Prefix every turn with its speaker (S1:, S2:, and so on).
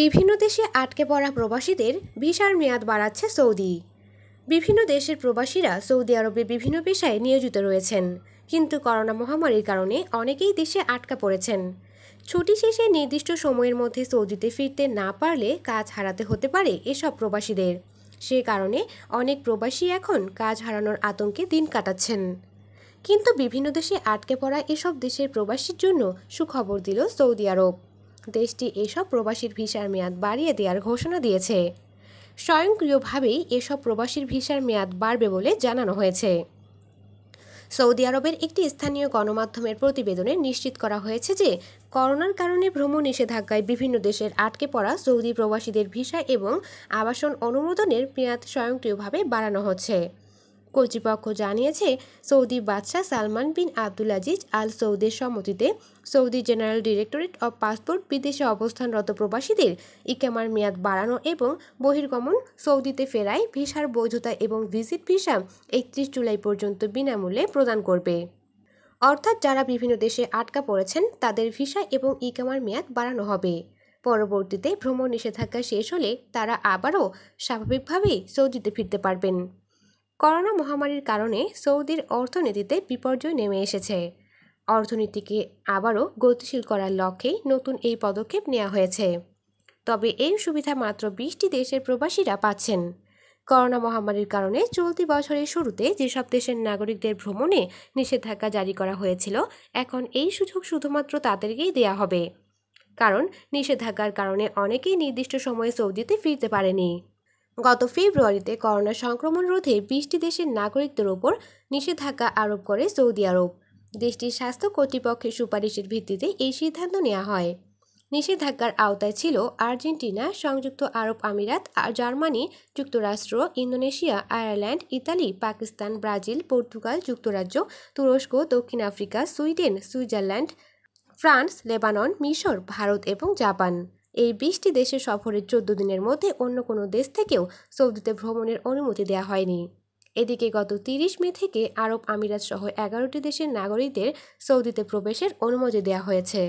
S1: বিভিন্ন দেশে আটকে পড়া প্রবাসীদের ভিসার মেয়াদ বাড়াচ্ছে সৌদি বিভিন্ন দেশের প্রবাসীরা সৌদি আরবে বিভিন্ন পেশায় নিয়োজিত রয়েছেন কিন্তু করোনা মহামারীর কারণে অনেকেই দেশে আটকা পড়েছেন ছুটি শেষে নির্দিষ্ট সময়ের মধ্যে সৌদিতে ফিরতে না পারলে কাজ হারাতে হতে পারে এসব প্রবাসীদের সে কারণে অনেক প্রবাসী এখন কাজ হারানোর আতঙ্কে দিন কাটাচ্ছেন কিন্তু বিভিন্ন দেশে আটকে পড়া এসব দেশের প্রবাসীর জন্য সুখবর দিল সৌদি আরব দেশটি এসব প্রবাসীর ভিসার মেয়াদ বাড়িয়ে দেওয়ার ঘোষণা দিয়েছে স্বয়ংক্রিয়ভাবেই এসব প্রবাসীর ভিসার মেয়াদ বাড়বে বলে জানানো হয়েছে সৌদি আরবের একটি স্থানীয় গণমাধ্যমের প্রতিবেদনে নিশ্চিত করা হয়েছে যে করোনার কারণে ভ্রমণ নিষেধাজ্ঞায় বিভিন্ন দেশের আটকে পড়া সৌদি প্রবাসীদের ভিসা এবং আবাসন অনুমোদনের মেয়াদ স্বয়ংক্রিয়ভাবে বাড়ানো হচ্ছে কর্তৃপক্ষ জানিয়েছে সৌদি বাদশাহ Salman bin Abdul Aziz Al সৌদের সম্মতিতে Saudi general directorate of passport বিদেশে অবস্থানরত প্রবাসীদের ইকামার মেয়াদ বাড়ানো এবং বহির্গমন সৌদিতে ফেরায় ভিসার বৈধতা এবং ভিজিট ভিসা একত্রিশ জুলাই পর্যন্ত বিনামূল্যে প্রদান করবে অর্থাৎ যারা বিভিন্ন দেশে আটকা পড়েছেন তাদের ভিসা এবং ইকামার মেয়াদ বাড়ানো হবে পরবর্তীতে ভ্রমণ নিষেধাজ্ঞা শেষ হলে তারা আবারও স্বাভাবিকভাবেই সৌদিতে ফিরতে পারবেন করোনা মহামারীর কারণে সৌদির অর্থনীতিতে বিপর্যয় নেমে এসেছে অর্থনীতিকে আবারও গতিশীল করার লক্ষ্যেই নতুন এই পদক্ষেপ নেওয়া হয়েছে তবে এই সুবিধা মাত্র বিশটি দেশের প্রবাসীরা পাচ্ছেন করোনা মহামারীর কারণে চলতি বছরের শুরুতে যেসব দেশের নাগরিকদের ভ্রমণে নিষেধাজ্ঞা জারি করা হয়েছিল এখন এই সুযোগ শুধুমাত্র তাদেরকেই দেয়া হবে কারণ নিষেধাজ্ঞার কারণে অনেকেই নির্দিষ্ট সময়ে সৌদিতে ফিরতে পারেনি গত ফেব্রুয়ারিতে করোনা সংক্রমণ রোধে বিশটি দেশের নাগরিকদের ওপর নিষেধাজ্ঞা আরোপ করে সৌদি আরব দেশটির স্বাস্থ্য কর্তৃপক্ষের সুপারিশের ভিত্তিতে এই সিদ্ধান্ত নেওয়া হয় নিষেধাজ্ঞার আওতায় ছিল আর্জেন্টিনা সংযুক্ত আরব আমিরাত জার্মানি যুক্তরাষ্ট্র Indonesia Ireland Italy Pakistan Brazil Portugal যুক্তরাজ্য তুরস্ক দক্ষিণ Africa Sweden Switzerland France Lebanon মিশর ভারত এবং জাপান এই বিশটি দেশের সফরের চোদ্দ দিনের মধ্যে অন্য কোনো দেশ থেকেও সৌদিতে ভ্রমণের অনুমতি দেওয়া হয়নি এদিকে গত তিরিশ মে থেকে আরব আমিরাত সহ এগারোটি দেশের নাগরিকদের সৌদিতে প্রবেশের অনুমতি দেওয়া হয়েছে